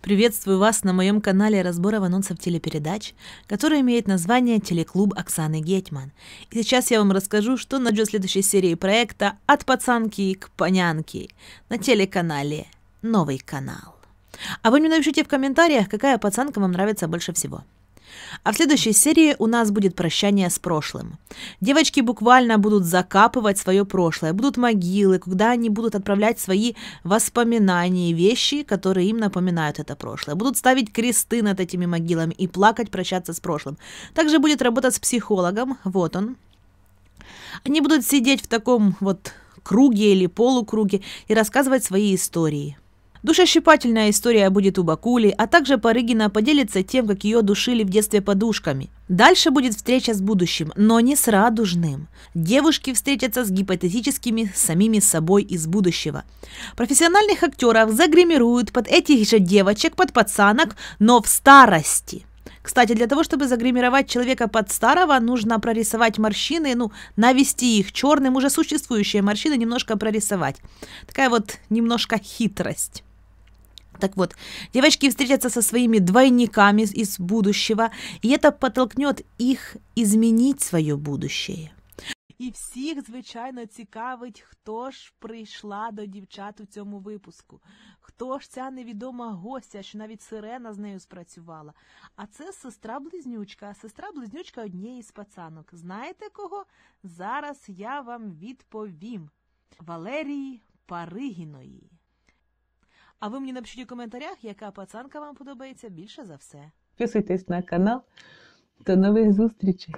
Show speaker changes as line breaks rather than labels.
Приветствую вас на моем канале разборов анонсов телепередач, который имеет название «Телеклуб Оксаны Гетман». И сейчас я вам расскажу, что найдет в следующей серии проекта «От пацанки к понянке» на телеканале «Новый канал». А вы мне напишите в комментариях, какая пацанка вам нравится больше всего. А в следующей серии у нас будет прощание с прошлым. Девочки буквально будут закапывать свое прошлое, будут могилы, куда они будут отправлять свои воспоминания, вещи, которые им напоминают это прошлое. Будут ставить кресты над этими могилами и плакать, прощаться с прошлым. Также будет работать с психологом, вот он. Они будут сидеть в таком вот круге или полукруге и рассказывать свои истории – Душещипательная история будет у Бакули, а также Парыгина поделится тем, как ее душили в детстве подушками. Дальше будет встреча с будущим, но не с радужным. Девушки встретятся с гипотетическими самими собой из будущего. Профессиональных актеров загримируют под этих же девочек, под пацанок, но в старости. Кстати, для того, чтобы загримировать человека под старого, нужно прорисовать морщины, ну, навести их черным, уже существующие морщины немножко прорисовать. Такая вот немножко хитрость. Так вот, девочки встретятся со своими двойниками из будущего, и это подтолкнет их изменить свое будущее. І всіх, звичайно, цікавить, хто ж прийшла до дівчат у цьому випуску, хто ж ця невідома гостя, що навіть сирена з нею спрацювала. А це сестра близнючка, сестра близнючка однієї з пацанок. Знаєте кого? Зараз я вам відповім Валерії Паригіної. А ви мені напишіть у коментарях, яка пацанка вам подобається більше за все. Підписуйтесь на канал. До нових зустрічей!